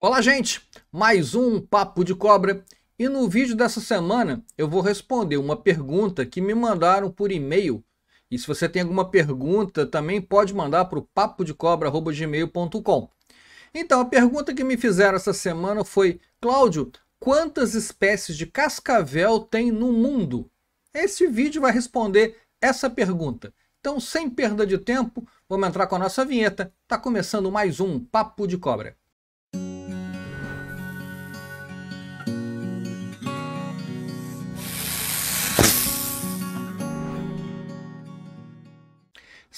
Olá, gente! Mais um Papo de Cobra. E no vídeo dessa semana eu vou responder uma pergunta que me mandaram por e-mail. E se você tem alguma pergunta, também pode mandar para o papodecobra.gmail.com. Então, a pergunta que me fizeram essa semana foi: Cláudio, quantas espécies de cascavel tem no mundo? Esse vídeo vai responder essa pergunta. Então, sem perda de tempo, vamos entrar com a nossa vinheta. Está começando mais um Papo de Cobra.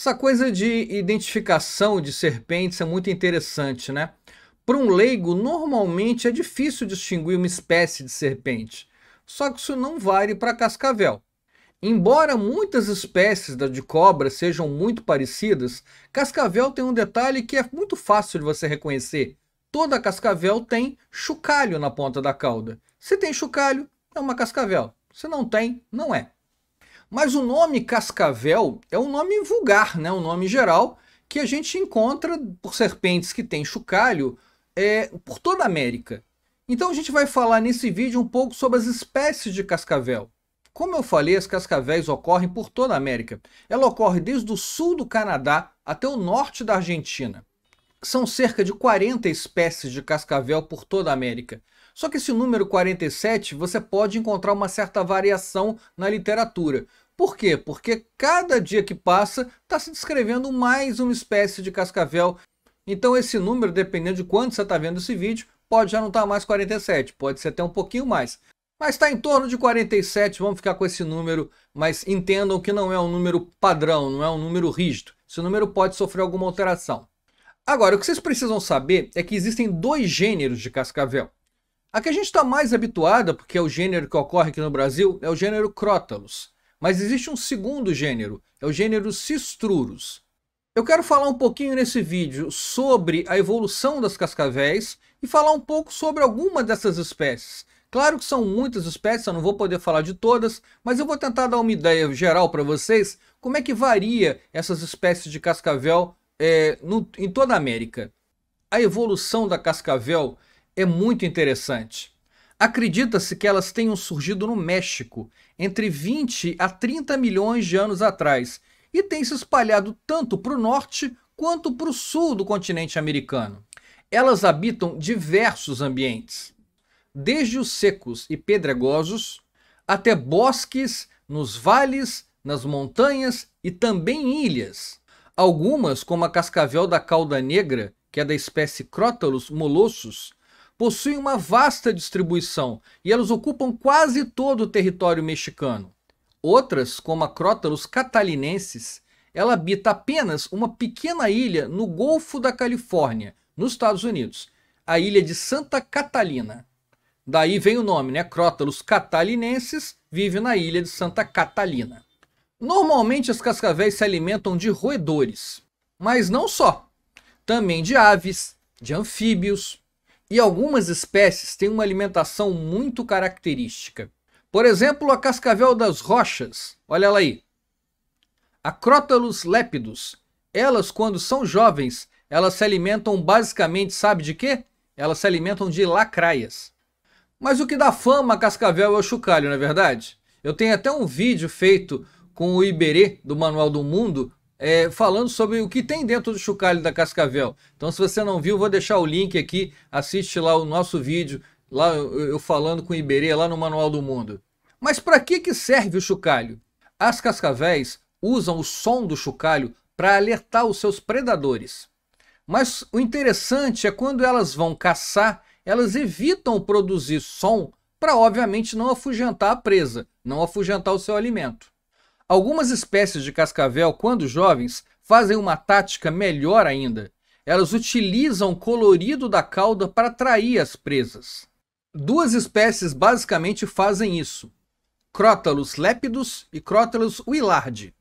Essa coisa de identificação de serpentes é muito interessante, né? Para um leigo, normalmente é difícil distinguir uma espécie de serpente. Só que isso não vale para cascavel. Embora muitas espécies da de cobra sejam muito parecidas, cascavel tem um detalhe que é muito fácil de você reconhecer. Toda cascavel tem chocalho na ponta da cauda. Se tem chocalho, é uma cascavel. Se não tem, não é. Mas o nome cascavel é um nome vulgar, né? um nome geral, que a gente encontra por serpentes que têm chocalho é, por toda a América. Então a gente vai falar nesse vídeo um pouco sobre as espécies de cascavel. Como eu falei, as cascavéis ocorrem por toda a América. Ela ocorre desde o sul do Canadá até o norte da Argentina. São cerca de 40 espécies de cascavel por toda a América. Só que esse número 47 você pode encontrar uma certa variação na literatura. Por quê? Porque cada dia que passa está se descrevendo mais uma espécie de cascavel. Então esse número, dependendo de quando você está vendo esse vídeo, pode já não estar tá mais 47, pode ser até um pouquinho mais. Mas está em torno de 47, vamos ficar com esse número, mas entendam que não é um número padrão, não é um número rígido. Esse número pode sofrer alguma alteração. Agora, o que vocês precisam saber é que existem dois gêneros de cascavel. A que a gente está mais habituada, porque é o gênero que ocorre aqui no Brasil, é o gênero Crotalus. Mas existe um segundo gênero, é o gênero Cistrurus. Eu quero falar um pouquinho nesse vídeo sobre a evolução das cascavéis e falar um pouco sobre alguma dessas espécies. Claro que são muitas espécies, eu não vou poder falar de todas, mas eu vou tentar dar uma ideia geral para vocês como é que varia essas espécies de cascavel é, no, em toda a América. A evolução da cascavel é muito interessante. Acredita-se que elas tenham surgido no México entre 20 a 30 milhões de anos atrás e têm se espalhado tanto para o norte quanto para o sul do continente americano. Elas habitam diversos ambientes, desde os secos e pedregosos até bosques, nos vales, nas montanhas e também ilhas. Algumas, como a cascavel da cauda negra, que é da espécie Crotalus molossus, possuem uma vasta distribuição e elas ocupam quase todo o território mexicano. Outras, como a Crotalus catalinensis, ela habita apenas uma pequena ilha no Golfo da Califórnia, nos Estados Unidos, a ilha de Santa Catalina. Daí vem o nome, né? Crotalus catalinensis vive na ilha de Santa Catalina. Normalmente as cascavéis se alimentam de roedores, mas não só, também de aves, de anfíbios, e algumas espécies têm uma alimentação muito característica. Por exemplo, a cascavel das rochas, olha ela aí. a crotalus lepidus. Elas, quando são jovens, elas se alimentam basicamente, sabe de quê? Elas se alimentam de lacraias. Mas o que dá fama a cascavel é o chocalho, não é verdade? Eu tenho até um vídeo feito com o Iberê, do Manual do Mundo, é, falando sobre o que tem dentro do chocalho da Cascavel. Então, se você não viu, vou deixar o link aqui. Assiste lá o nosso vídeo, lá eu, eu falando com o Iberê, lá no Manual do Mundo. Mas para que, que serve o chocalho? As cascavéis usam o som do chocalho para alertar os seus predadores. Mas o interessante é quando elas vão caçar, elas evitam produzir som para, obviamente, não afugentar a presa, não afugentar o seu alimento. Algumas espécies de cascavel, quando jovens, fazem uma tática melhor ainda. Elas utilizam o colorido da cauda para atrair as presas. Duas espécies basicamente fazem isso: Crotalus lepidus e Crotalus willardi.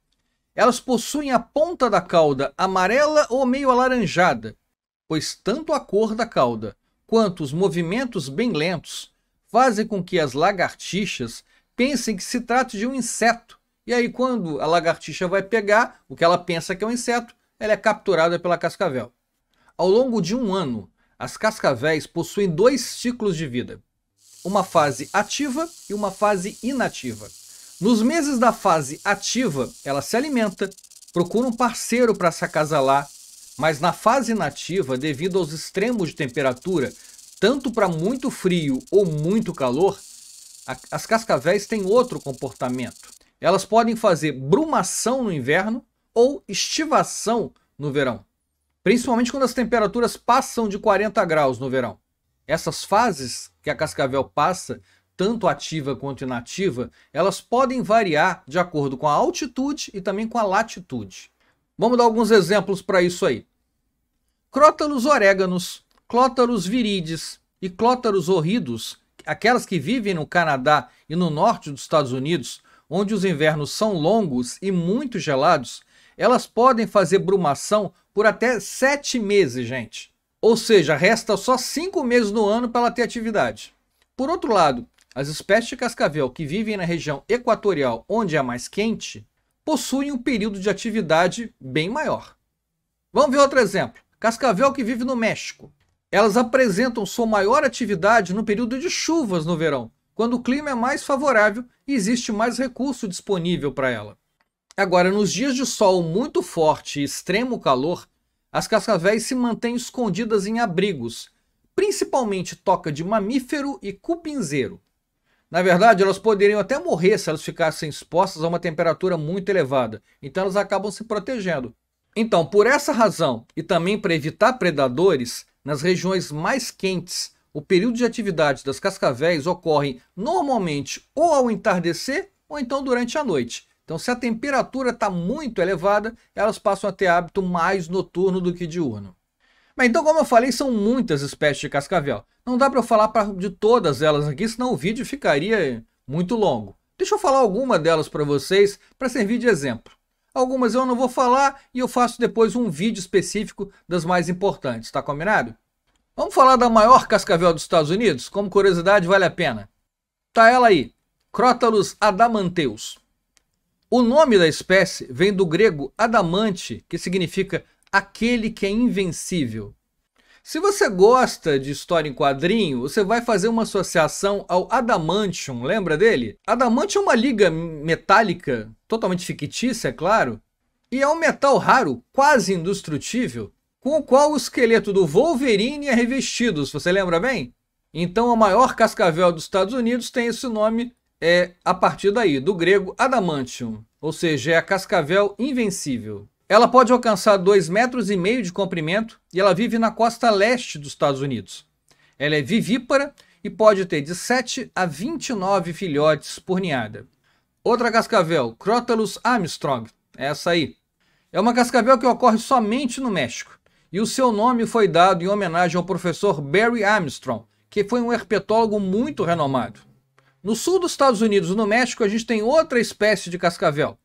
Elas possuem a ponta da cauda amarela ou meio alaranjada, pois tanto a cor da cauda quanto os movimentos bem lentos fazem com que as lagartixas pensem que se trata de um inseto e aí, quando a lagartixa vai pegar o que ela pensa que é um inseto, ela é capturada pela cascavel. Ao longo de um ano, as cascavéis possuem dois ciclos de vida: uma fase ativa e uma fase inativa. Nos meses da fase ativa, ela se alimenta, procura um parceiro para se acasalar, mas na fase inativa, devido aos extremos de temperatura, tanto para muito frio ou muito calor, a, as cascavéis têm outro comportamento. Elas podem fazer brumação no inverno ou estivação no verão, principalmente quando as temperaturas passam de 40 graus no verão. Essas fases que a cascavel passa, tanto ativa quanto inativa, elas podem variar de acordo com a altitude e também com a latitude. Vamos dar alguns exemplos para isso aí. Crótalos oréganos, Clótaros viridis e Clótaros horridos, aquelas que vivem no Canadá e no norte dos Estados Unidos, onde os invernos são longos e muito gelados, elas podem fazer brumação por até sete meses, gente. Ou seja, resta só cinco meses no ano para ela ter atividade. Por outro lado, as espécies de cascavel que vivem na região equatorial, onde é mais quente, possuem um período de atividade bem maior. Vamos ver outro exemplo. Cascavel que vive no México. Elas apresentam sua maior atividade no período de chuvas no verão, quando o clima é mais favorável e existe mais recurso disponível para ela. Agora, nos dias de sol muito forte e extremo calor, as cascavéis se mantêm escondidas em abrigos, principalmente toca de mamífero e cupinzeiro. Na verdade, elas poderiam até morrer se elas ficassem expostas a uma temperatura muito elevada, então elas acabam se protegendo. Então, por essa razão e também para evitar predadores, nas regiões mais quentes o período de atividade das cascavéis ocorre normalmente ou ao entardecer ou então durante a noite. Então, se a temperatura está muito elevada, elas passam a ter hábito mais noturno do que diurno. Mas então, como eu falei, são muitas espécies de cascavel. Não dá para eu falar pra, de todas elas aqui, senão o vídeo ficaria muito longo. Deixa eu falar alguma delas para vocês, para servir de exemplo. Algumas eu não vou falar e eu faço depois um vídeo específico das mais importantes, tá combinado? Vamos falar da maior cascavel dos Estados Unidos? Como curiosidade, vale a pena. Tá ela aí, Crotalus adamanteus. O nome da espécie vem do grego adamante, que significa aquele que é invencível. Se você gosta de história em quadrinho, você vai fazer uma associação ao Adamantium, lembra dele? Adamante é uma liga metálica, totalmente fictícia, é claro, e é um metal raro, quase indestrutível, com o qual o esqueleto do Wolverine é revestido, se você lembra bem? Então, a maior cascavel dos Estados Unidos tem esse nome é, a partir daí, do grego adamantium, ou seja, é a cascavel invencível. Ela pode alcançar 2,5 metros e meio de comprimento e ela vive na costa leste dos Estados Unidos. Ela é vivípara e pode ter de 7 a 29 filhotes por ninhada. Outra cascavel, Crotalus armstrong, é essa aí. É uma cascavel que ocorre somente no México e o seu nome foi dado em homenagem ao professor Barry Armstrong, que foi um herpetólogo muito renomado. No sul dos Estados Unidos e no México, a gente tem outra espécie de cascavel.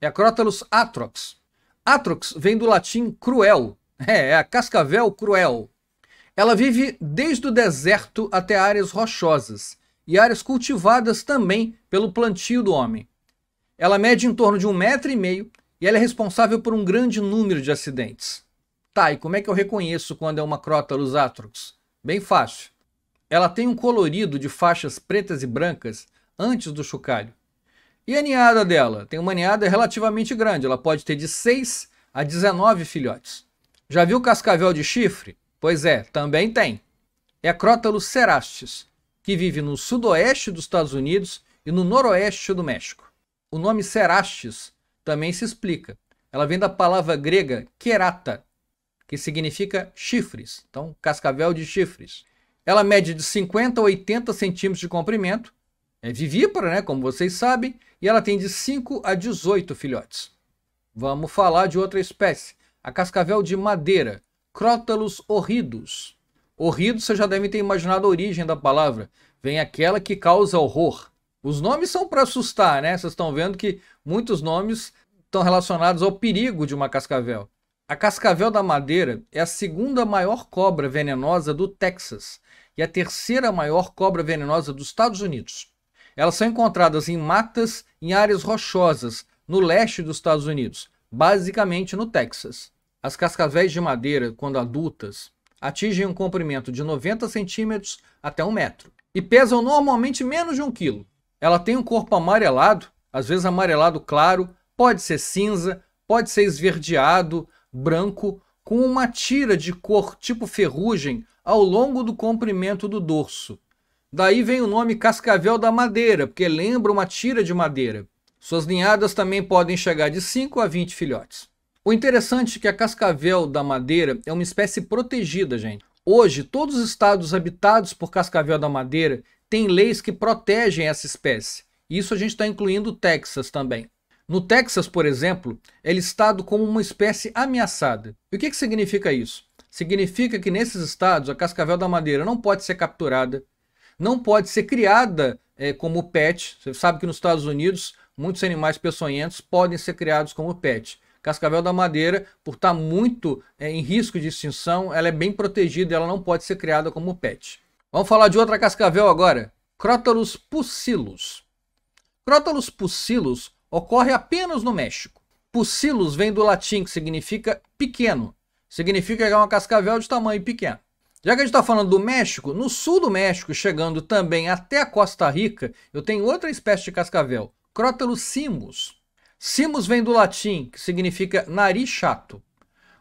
É a Crotalus atrox. Atrox vem do latim cruel. É, é a cascavel cruel. Ela vive desde o deserto até áreas rochosas e áreas cultivadas também pelo plantio do homem. Ela mede em torno de um metro e meio e ela é responsável por um grande número de acidentes. Tá, e como é que eu reconheço quando é uma Crotalus atrox? Bem fácil. Ela tem um colorido de faixas pretas e brancas antes do chocalho. E a ninhada dela? Tem uma ninhada relativamente grande, ela pode ter de 6 a 19 filhotes. Já viu cascavel de chifre? Pois é, também tem. É a Crotalus cerastes que vive no sudoeste dos Estados Unidos e no noroeste do México. O nome cerastes também se explica. Ela vem da palavra grega querata que significa chifres, então cascavel de chifres. Ela mede de 50 a 80 centímetros de comprimento, é vivípara, né, como vocês sabem, e ela tem de 5 a 18 filhotes. Vamos falar de outra espécie, a cascavel de madeira, Crotalus horridus. Horrido, vocês já devem ter imaginado a origem da palavra, vem aquela que causa horror. Os nomes são para assustar, né? Vocês estão vendo que muitos nomes estão relacionados ao perigo de uma cascavel. A cascavel da madeira é a segunda maior cobra venenosa do Texas e a terceira maior cobra venenosa dos Estados Unidos. Elas são encontradas em matas em áreas rochosas no leste dos Estados Unidos, basicamente no Texas. As cascavéis de madeira, quando adultas, atingem um comprimento de 90 centímetros até 1 metro e pesam normalmente menos de 1 quilo. Ela tem um corpo amarelado, às vezes amarelado claro, pode ser cinza, pode ser esverdeado, branco com uma tira de cor tipo ferrugem ao longo do comprimento do dorso. Daí vem o nome cascavel da madeira, porque lembra uma tira de madeira. Suas ninhadas também podem chegar de 5 a 20 filhotes. O interessante é que a cascavel da madeira é uma espécie protegida, gente. Hoje, todos os estados habitados por cascavel da madeira têm leis que protegem essa espécie. Isso a gente está incluindo o Texas também. No Texas, por exemplo, é listado como uma espécie ameaçada. E o que, que significa isso? Significa que nesses estados a cascavel da madeira não pode ser capturada, não pode ser criada é, como pet. Você sabe que nos Estados Unidos muitos animais peçonhentos podem ser criados como pet. Cascavel da madeira, por estar tá muito é, em risco de extinção, ela é bem protegida, ela não pode ser criada como pet. Vamos falar de outra cascavel agora, Crotalus pusillus. Crotalus pusillus ocorre apenas no México. Pucilos vem do latim que significa pequeno. Significa que é uma cascavel de tamanho pequeno. Já que a gente está falando do México, no sul do México, chegando também até a Costa Rica, eu tenho outra espécie de cascavel, Crotalus simus. Simus vem do latim, que significa nariz chato.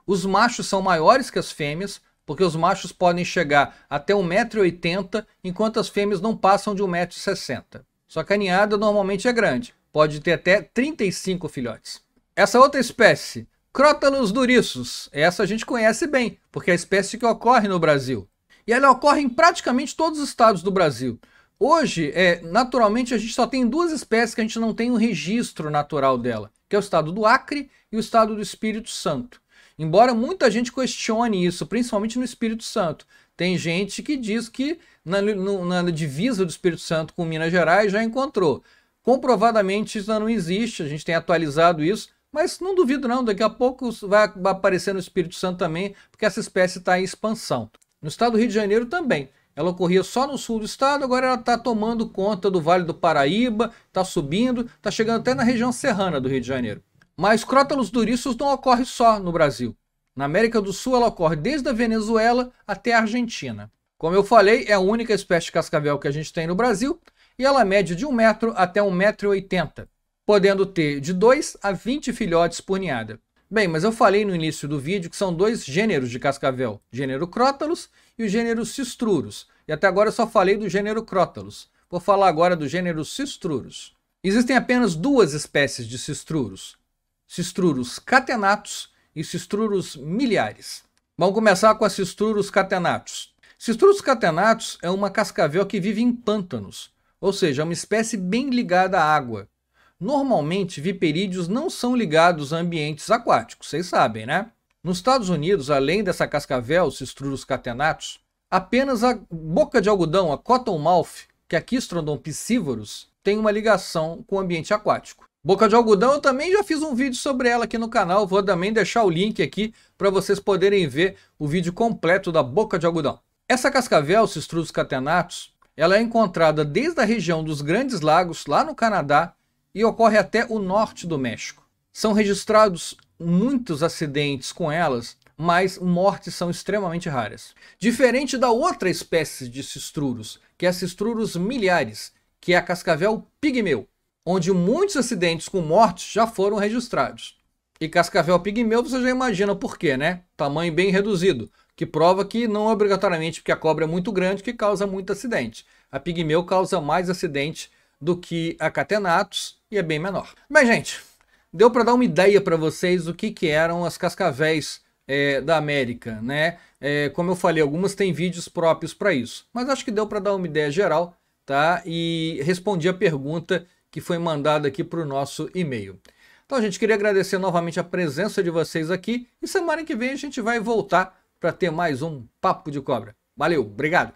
Os machos são maiores que as fêmeas, porque os machos podem chegar até 1,80m, enquanto as fêmeas não passam de 1,60m. Sua caninhada normalmente é grande pode ter até 35 filhotes. Essa outra espécie, Crotalus durissus, essa a gente conhece bem, porque é a espécie que ocorre no Brasil. E ela ocorre em praticamente todos os estados do Brasil. Hoje, é, naturalmente, a gente só tem duas espécies que a gente não tem um registro natural dela, que é o estado do Acre e o estado do Espírito Santo. Embora muita gente questione isso, principalmente no Espírito Santo. Tem gente que diz que na, na divisa do Espírito Santo com Minas Gerais já encontrou. Comprovadamente isso não existe, a gente tem atualizado isso, mas não duvido não, daqui a pouco vai aparecer no Espírito Santo também, porque essa espécie está em expansão. No estado do Rio de Janeiro também. Ela ocorria só no sul do estado, agora ela está tomando conta do Vale do Paraíba, está subindo, está chegando até na região serrana do Rio de Janeiro. Mas Crotalus duriços não ocorre só no Brasil. Na América do Sul ela ocorre desde a Venezuela até a Argentina. Como eu falei, é a única espécie de cascavel que a gente tem no Brasil, e ela é mede de 1 metro até 1,80m, podendo ter de 2 a 20 filhotes por ninhada. Bem, mas eu falei no início do vídeo que são dois gêneros de cascavel, gênero Crotalus e o gênero Cistrurus, e até agora eu só falei do gênero Crotalus. Vou falar agora do gênero Cistrurus. Existem apenas duas espécies de cistrurus, cistrurus catenatus e cistrurus miliares. Vamos começar com a cistrurus catenatus. Cistrurus catenatus é uma cascavel que vive em pântanos, ou seja, é uma espécie bem ligada à água. Normalmente, viperídeos não são ligados a ambientes aquáticos, vocês sabem, né? Nos Estados Unidos, além dessa cascavel, cistrurus catenatos apenas a boca de algodão, a cottonmouth, que aqui estrondam piscívoros tem uma ligação com o ambiente aquático. Boca de algodão, eu também já fiz um vídeo sobre ela aqui no canal, vou também deixar o link aqui para vocês poderem ver o vídeo completo da boca de algodão. Essa cascavel, cistrurus catenatos ela é encontrada desde a região dos Grandes Lagos, lá no Canadá, e ocorre até o norte do México. São registrados muitos acidentes com elas, mas mortes são extremamente raras. Diferente da outra espécie de cistruros, que é a cistruros milhares, que é a cascavel pigmeu, onde muitos acidentes com mortes já foram registrados. E cascavel pigmeu você já imagina por quê, né? Tamanho bem reduzido que prova que não é obrigatoriamente porque a cobra é muito grande que causa muito acidente. A pigmeu causa mais acidente do que a catenatus e é bem menor. Bem, gente, deu para dar uma ideia para vocês do que, que eram as cascavéis é, da América, né? É, como eu falei, algumas têm vídeos próprios para isso, mas acho que deu para dar uma ideia geral, tá? E respondi a pergunta que foi mandada aqui para o nosso e-mail. Então, gente, queria agradecer novamente a presença de vocês aqui e semana que vem a gente vai voltar para ter mais um Papo de Cobra. Valeu, obrigado!